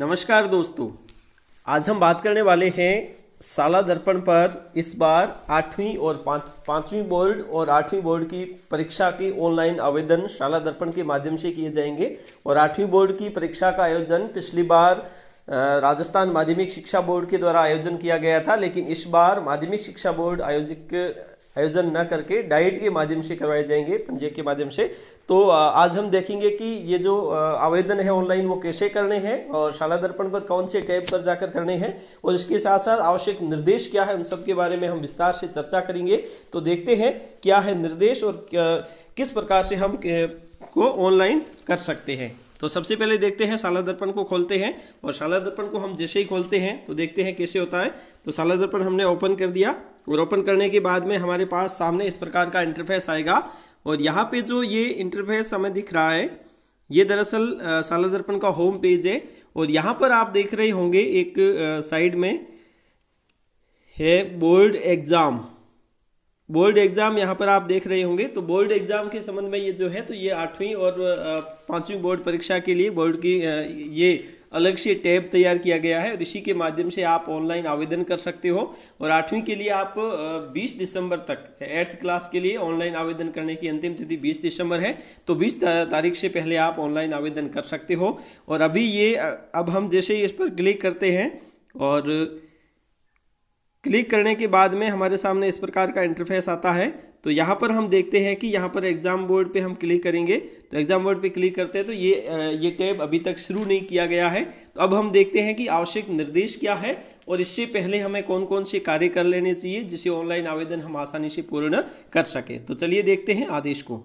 नमस्कार दोस्तों आज हम बात करने वाले हैं शाला दर्पण पर इस बार आठवीं और पाँच पाँचवीं बोर्ड और आठवीं बोर्ड की परीक्षा के ऑनलाइन आवेदन शाला दर्पण के माध्यम से किए जाएंगे और आठवीं बोर्ड की परीक्षा का आयोजन पिछली बार राजस्थान माध्यमिक शिक्षा बोर्ड के द्वारा आयोजन किया गया था लेकिन इस बार माध्यमिक शिक्षा बोर्ड आयोजित आयोजन ना करके डाइट के माध्यम से करवाए जाएंगे पंजीयक के माध्यम से तो आज हम देखेंगे कि ये जो आवेदन है ऑनलाइन वो कैसे करने हैं और शाला दर्पण पर कौन से टैब पर जाकर करने हैं और इसके साथ साथ आवश्यक निर्देश क्या है उन सब के बारे में हम विस्तार से चर्चा करेंगे तो देखते हैं क्या है निर्देश और किस प्रकार से हम को ऑनलाइन कर सकते हैं तो सबसे पहले देखते हैं शाला दर्पण को खोलते हैं और शाला दर्पण को हम जैसे ही खोलते हैं तो देखते हैं कैसे होता है तो शाला दर्पण हमने ओपन कर दिया और ओपन करने के बाद में हमारे पास सामने इस प्रकार का इंटरफेस आएगा और यहाँ पे जो ये इंटरफेस हमें दिख रहा है ये दरअसल साला दर्पण का होम पेज है और यहाँ पर आप देख रहे होंगे एक साइड में है बोर्ड एग्ज़ाम बोर्ड एग्ज़ाम यहाँ पर आप देख रहे होंगे तो बोर्ड एग्ज़ाम के संबंध में ये जो है तो ये आठवीं और पाँचवीं बोर्ड परीक्षा के लिए बोर्ड की ये अलग से टैब तैयार किया गया है और इसी के माध्यम से आप ऑनलाइन आवेदन कर सकते हो और आठवीं के लिए आप 20 दिसंबर तक एट्थ क्लास के लिए ऑनलाइन आवेदन करने की अंतिम तिथि 20 दिसंबर है तो 20 तारीख से पहले आप ऑनलाइन आवेदन कर सकते हो और अभी ये अब हम जैसे ही इस पर क्लिक करते हैं और क्लिक करने के बाद में हमारे सामने इस प्रकार का इंटरफेस आता है तो यहाँ पर हम देखते हैं कि यहाँ पर एग्ज़ाम बोर्ड पे हम क्लिक करेंगे तो एग्ज़ाम बोर्ड पे क्लिक करते हैं तो ये ये टैब अभी तक शुरू नहीं किया गया है तो अब हम देखते हैं कि आवश्यक निर्देश क्या है और इससे पहले हमें कौन कौन से कार्य कर लेने चाहिए जिसे ऑनलाइन आवेदन हम आसानी से पूर्ण कर सकें तो चलिए देखते हैं आदेश को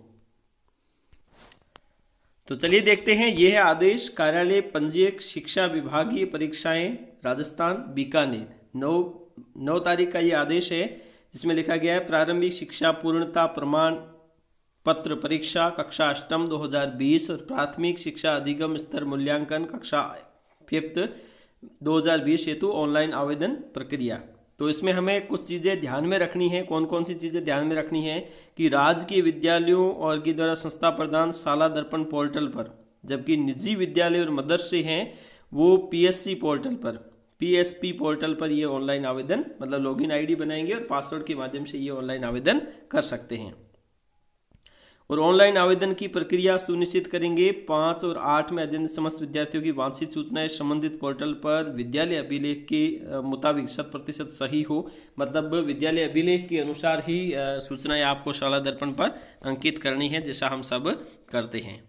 तो चलिए देखते हैं यह है आदेश कार्यालय पंजीयक शिक्षा विभागीय परीक्षाएं राजस्थान बीकानेर नौ नौ तारीख का ये आदेश है जिसमें लिखा गया है प्रारंभिक शिक्षा पूर्णता प्रमाण पत्र परीक्षा कक्षा अष्टम 2020 और प्राथमिक शिक्षा अधिगम स्तर मूल्यांकन कक्षा फिफ्थ 2020 हेतु ऑनलाइन आवेदन प्रक्रिया तो इसमें हमें कुछ चीज़ें ध्यान में रखनी है कौन कौन सी चीज़ें ध्यान में रखनी है कि राजकीय विद्यालयों और के द्वारा संस्था प्रदान शाला दर्पण पोर्टल पर जबकि निजी विद्यालय और मदरसे हैं वो पीएससी पोर्टल पर पीएसपी पोर्टल पर ये ऑनलाइन आवेदन मतलब लॉगिन आईडी बनाएंगे और पासवर्ड के माध्यम से ये ऑनलाइन आवेदन कर सकते हैं और ऑनलाइन आवेदन की प्रक्रिया सुनिश्चित करेंगे पाँच और आठ में अध्ययन समस्त विद्यार्थियों की वांछित सूचनाएं संबंधित पोर्टल पर विद्यालय अभिलेख के मुताबिक शत प्रतिशत सही हो मतलब विद्यालय अभिलेख के अनुसार ही सूचनाएं आपको शाला दर्पण पर अंकित करनी है जैसा हम सब करते हैं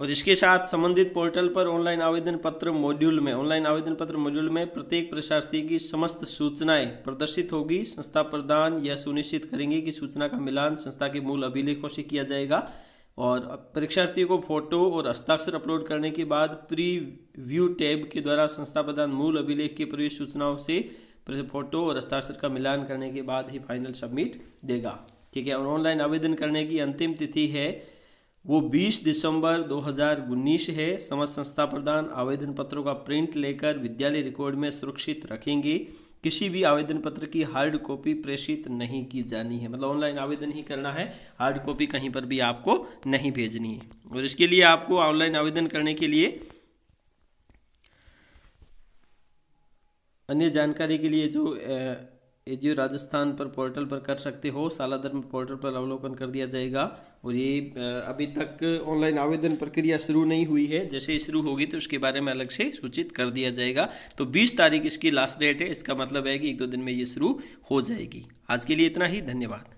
और इसके साथ संबंधित पोर्टल पर ऑनलाइन आवेदन पत्र मॉड्यूल में ऑनलाइन आवेदन पत्र मॉड्यूल में प्रत्येक प्रशासकीय की समस्त सूचनाएं प्रदर्शित होगी संस्था प्रदान यह सुनिश्चित करेंगे कि सूचना का मिलान संस्था के मूल अभिलेखों से किया जाएगा और परीक्षार्थियों को फोटो और हस्ताक्षर अपलोड करने के बाद प्री व्यू टैब के द्वारा संस्था प्रदान मूल अभिलेख की प्रवेश सूचनाओं से फोटो और हस्ताक्षर का मिलान करने के बाद ही फाइनल सबमिट देगा ठीक है और ऑनलाइन आवेदन करने की अंतिम तिथि है वो 20 दिसंबर 2019 है समाज संस्था प्रदान आवेदन पत्रों का प्रिंट लेकर विद्यालय रिकॉर्ड में सुरक्षित रखेंगे किसी भी आवेदन पत्र की हार्ड कॉपी प्रेषित नहीं की जानी है मतलब ऑनलाइन आवेदन ही करना है हार्ड कॉपी कहीं पर भी आपको नहीं भेजनी है और इसके लिए आपको ऑनलाइन आवेदन करने के लिए अन्य जानकारी के लिए जो एजीओ राजस्थान पर पोर्टल पर कर सकते हो साला धर्म पोर्टल पर अवलोकन कर दिया जाएगा और ये अभी तक ऑनलाइन आवेदन प्रक्रिया शुरू नहीं हुई है जैसे ही शुरू होगी तो उसके बारे में अलग से सूचित कर दिया जाएगा तो 20 तारीख इसकी लास्ट डेट है इसका मतलब है कि एक दो दिन में ये शुरू हो जाएगी आज के लिए इतना ही धन्यवाद